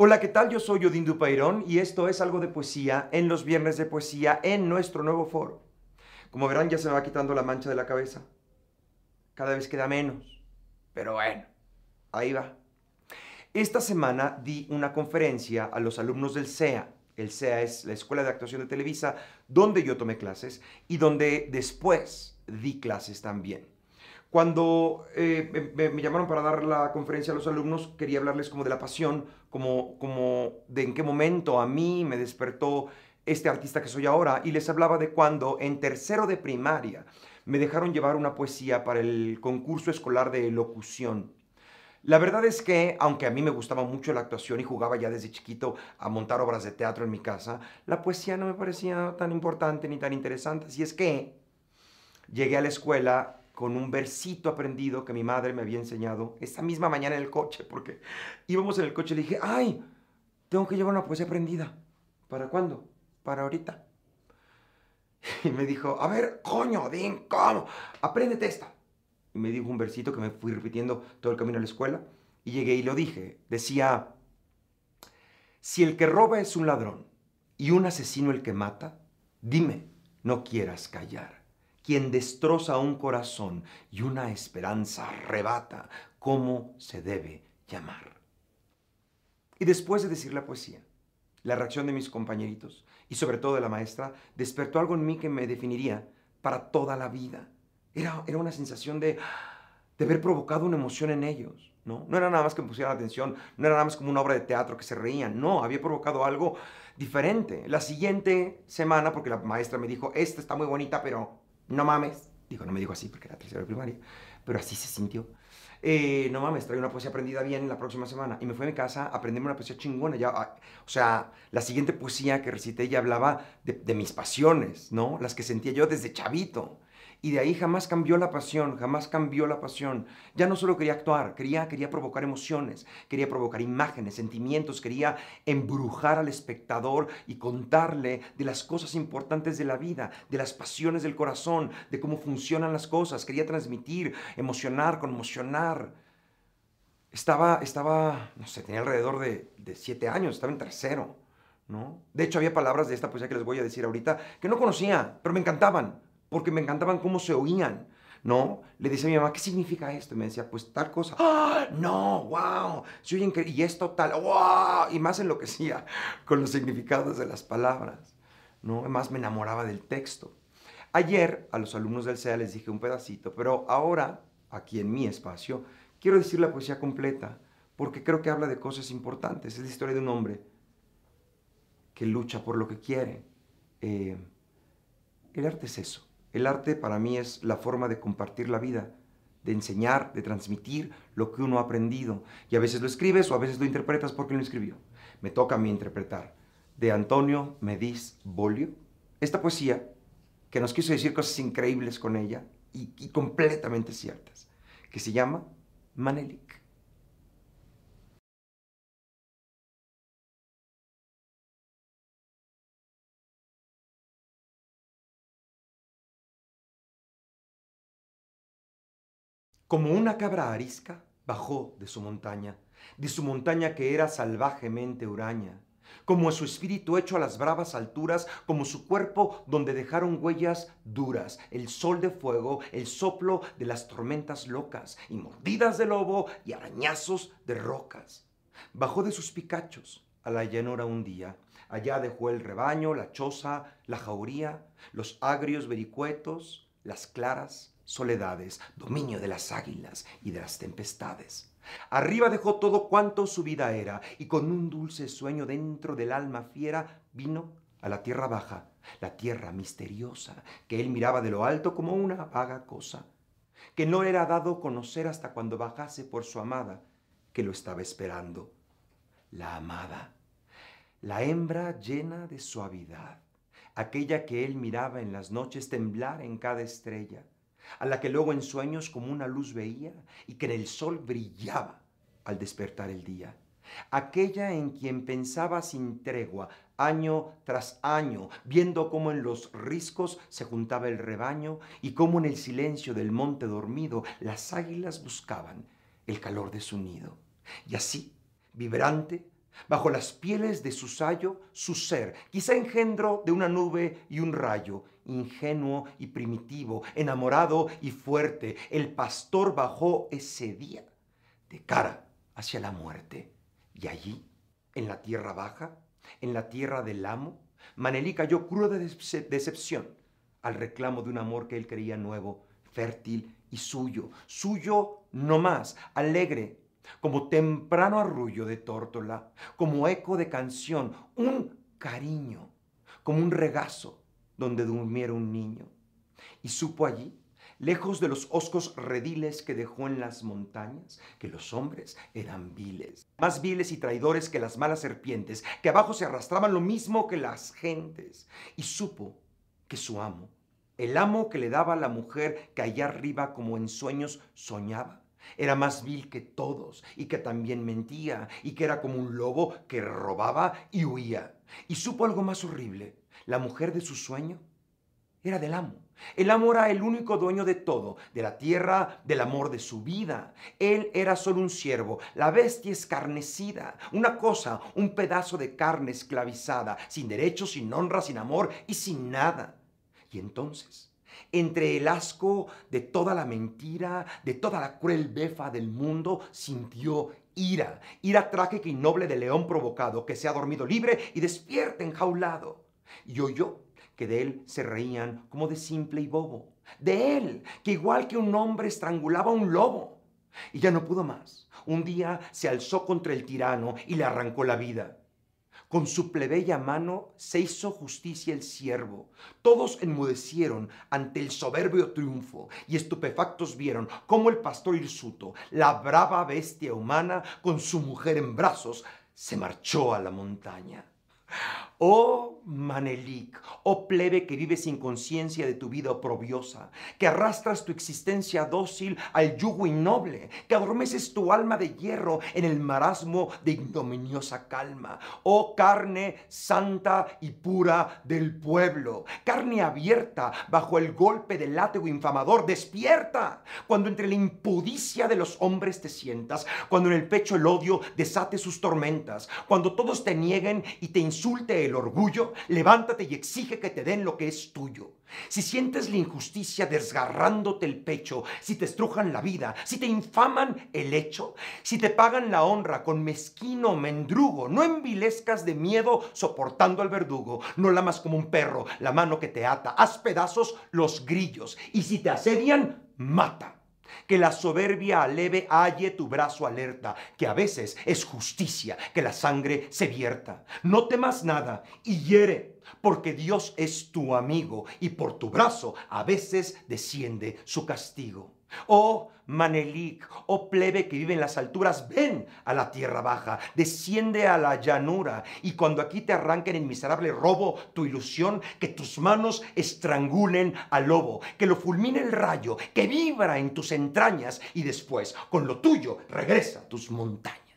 Hola, ¿qué tal? Yo soy Odín pairón y esto es algo de poesía en los viernes de poesía en nuestro nuevo foro. Como verán, ya se me va quitando la mancha de la cabeza. Cada vez queda menos. Pero bueno, ahí va. Esta semana di una conferencia a los alumnos del SEA. El SEA es la Escuela de Actuación de Televisa, donde yo tomé clases y donde después di clases también. Cuando eh, me, llamaron para dar la conferencia a los alumnos, quería hablarles como de la pasión, como, como de en qué momento a mí me despertó este artista que soy ahora, y les hablaba de cuando en tercero de primaria me dejaron llevar una poesía para el concurso escolar de locución. La verdad es que, aunque a mí me gustaba mucho la actuación y jugaba ya desde chiquito a montar obras de teatro en mi casa, la poesía no me parecía tan importante ni tan interesante. Así es que llegué a la escuela con un versito aprendido que mi madre me había enseñado esa misma mañana en el coche, porque íbamos en el coche y dije, ay, tengo que llevar una poesía aprendida. ¿Para cuándo? Para ahorita. Y me dijo, a ver, coño, Din, ¿cómo? Apréndete esta. Y me dijo un versito que me fui repitiendo todo el camino a la escuela. Y llegué y lo dije. Decía, si el que roba es un ladrón y un asesino el que mata, dime, no quieras callar quien destroza un corazón y una esperanza arrebata, ¿cómo se debe llamar? Y después de decir la poesía, la reacción de mis compañeritos y sobre todo de la maestra despertó algo en mí que me definiría para toda la vida. Era, era una sensación de, de haber provocado una emoción en ellos. ¿no? no era nada más que me pusieran atención, no era nada más como una obra de teatro que se reían, no, había provocado algo diferente. La siguiente semana, porque la maestra me dijo, esta está muy bonita, pero no mames. Digo, no me dijo así porque era tercero de primaria, pero así se sintió. Eh, no mames, traigo una poesía aprendida bien la próxima semana. Y me fui a mi casa a aprenderme una poesía chingona. Ah, o sea, la siguiente poesía que recité ya hablaba de, de mis pasiones, ¿no? Las que sentía yo desde chavito. Y de ahí jamás cambió la pasión, jamás cambió la pasión. Ya no solo quería actuar, quería, quería provocar emociones, quería provocar imágenes, sentimientos, quería embrujar al espectador y contarle de las cosas importantes de la vida, de las pasiones del corazón, de cómo funcionan las cosas. Quería transmitir, emocionar, conmocionar. Estaba, estaba, no sé, tenía alrededor de, de siete años, estaba en tercero. ¿No? De hecho, había palabras de esta poesía que les voy a decir ahorita que no conocía, pero me encantaban porque me encantaban cómo se oían. ¿no? Le decía a mi mamá, ¿qué significa esto? Y me decía, pues tal cosa. ¡Ah! ¡No! ¡Wow! Se oyen Y es total. ¡Wow! Y más enloquecía con los significados de las palabras, ¿no? Además me enamoraba del texto. Ayer a los alumnos del CEA les dije un pedacito, pero ahora, aquí en mi espacio, quiero decir la poesía completa, porque creo que habla de cosas importantes. Es la historia de un hombre que lucha por lo que quiere. Eh, el arte es eso el arte para mí es la forma de compartir la vida, de enseñar, de transmitir lo que uno ha aprendido. Y a veces lo escribes o a veces lo interpretas porque lo escribió. Me toca a mí interpretar. De Antonio Mediz Bolio. Esta poesía, que nos quiso decir cosas increíbles con ella y, completamente ciertas, que se llama Manelik. Como una cabra arisca, bajó de su montaña, de su montaña que era salvajemente huraña, como su espíritu hecho a las bravas alturas, como su cuerpo donde dejaron huellas duras, el sol de fuego, el soplo de las tormentas locas, y mordidas de lobo y arañazos de rocas. Bajó de sus picachos a la llanura un día, allá dejó el rebaño, la choza, la jauría, los agrios vericuetos, las claras, soledades, dominio de las águilas y de las tempestades. Arriba dejó todo cuanto su vida era, y con un dulce sueño dentro del alma fiera vino a la tierra baja, la tierra misteriosa, que él miraba de lo alto como una vaga cosa, que no era dado conocer hasta cuando bajase por su amada, que lo estaba esperando. La amada, la hembra llena de suavidad, aquella que él miraba en las noches temblar en cada estrella, a la que luego en sueños como una luz veía y que en el sol brillaba al despertar el día. Aquella en quien pensaba sin tregua, año tras año, viendo cómo en los riscos se juntaba el rebaño y cómo en el silencio del monte dormido las águilas buscaban el calor de su nido. Y así, vibrante, Bajo las pieles de su sayo, su ser, quizá engendro de una nube y un rayo, ingenuo y primitivo, enamorado y fuerte, el pastor bajó ese día de cara hacia la muerte. Y allí, en la tierra baja, en la tierra del amo, Manelí cayó cruda de decepción al reclamo de un amor que él creía nuevo, fértil y suyo, suyo no más, alegre, como temprano arrullo de tórtola, como eco de canción, un cariño, como un regazo donde durmiera un niño. Y supo allí, lejos de los oscos rediles que dejó en las montañas, que los hombres eran viles, más viles y traidores que las malas serpientes, que abajo se arrastraban lo mismo que las gentes. Y supo que su amo, el amo que le daba a la mujer que allá arriba como en sueños soñaba, era más vil que todos y que también mentía y que era como un lobo que robaba y huía. Y supo algo más horrible. La mujer de su sueño era del amo. El amo era el único dueño de todo, de la tierra, del amor de su vida. Él era solo un siervo, la bestia escarnecida, una cosa, un pedazo de carne esclavizada, sin derechos, sin honra, sin amor y sin nada. Y entonces entre el asco de toda la mentira, de toda la cruel befa del mundo, sintió ira, ira trágica y noble de león provocado, que se ha dormido libre y despierta enjaulado. Y oyó que de él se reían como de simple y bobo, de él, que igual que un hombre estrangulaba a un lobo. Y ya no pudo más. Un día se alzó contra el tirano y le arrancó la vida. Con su plebeya mano se hizo justicia el siervo. Todos enmudecieron ante el soberbio triunfo y estupefactos vieron cómo el pastor hirsuto, la brava bestia humana, con su mujer en brazos, se marchó a la montaña. Oh Manelik, oh plebe que vives sin conciencia de tu vida oprobiosa, que arrastras tu existencia dócil al yugo innoble, que adormeces tu alma de hierro en el marasmo de ignominiosa calma. Oh carne santa y pura del pueblo, carne abierta bajo el golpe del látigo infamador, despierta cuando entre la impudicia de los hombres te sientas, cuando en el pecho el odio desate sus tormentas, cuando todos te nieguen y te insulte el orgullo, levántate y exige que te den lo que es tuyo. Si sientes la injusticia desgarrándote el pecho, si te estrujan la vida, si te infaman el hecho, si te pagan la honra con mezquino mendrugo, no envilezcas de miedo soportando al verdugo, no lamas como un perro la mano que te ata, haz pedazos los grillos y si te asedian, mata. Que la soberbia aleve halle tu brazo alerta, que a veces es justicia que la sangre se vierta. No temas nada y hiere, porque Dios es tu amigo y por tu brazo a veces desciende su castigo. Oh Manelik, oh plebe que vive en las alturas, ven a la tierra baja, desciende a la llanura, y cuando aquí te arranquen en miserable robo tu ilusión, que tus manos estrangulen al lobo, que lo fulmine el rayo, que vibra en tus entrañas, y después, con lo tuyo, regresa a tus montañas.